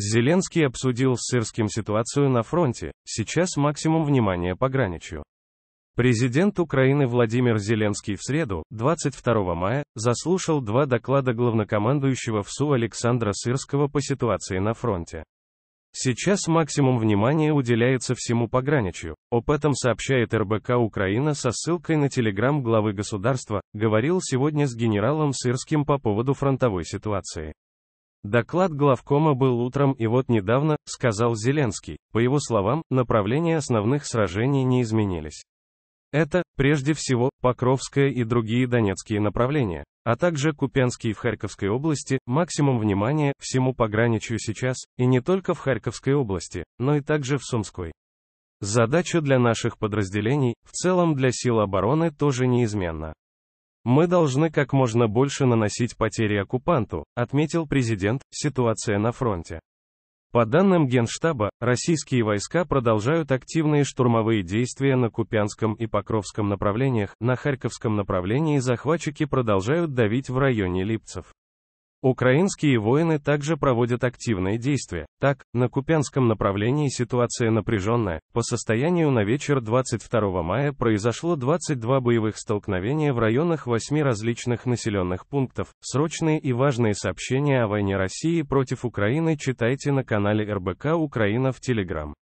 Зеленский обсудил с Сырским ситуацию на фронте, сейчас максимум внимания по граничью. Президент Украины Владимир Зеленский в среду, 22 мая, заслушал два доклада главнокомандующего ВСУ Александра Сырского по ситуации на фронте. Сейчас максимум внимания уделяется всему пограничью. Об этом сообщает РБК Украина со ссылкой на телеграм главы государства, говорил сегодня с генералом Сырским по поводу фронтовой ситуации. Доклад главкома был утром и вот недавно, сказал Зеленский, по его словам, направления основных сражений не изменились. Это, прежде всего, Покровское и другие донецкие направления, а также Купянский в Харьковской области, максимум внимания всему пограничью сейчас, и не только в Харьковской области, но и также в Сумской. Задача для наших подразделений, в целом для сил обороны тоже неизменна. Мы должны как можно больше наносить потери оккупанту, отметил президент, ситуация на фронте. По данным Генштаба, российские войска продолжают активные штурмовые действия на Купянском и Покровском направлениях, на Харьковском направлении захватчики продолжают давить в районе Липцев. Украинские воины также проводят активные действия. Так, на Купянском направлении ситуация напряженная. По состоянию на вечер 22 мая произошло 22 боевых столкновения в районах 8 различных населенных пунктов. Срочные и важные сообщения о войне России против Украины читайте на канале РБК Украина в Телеграм.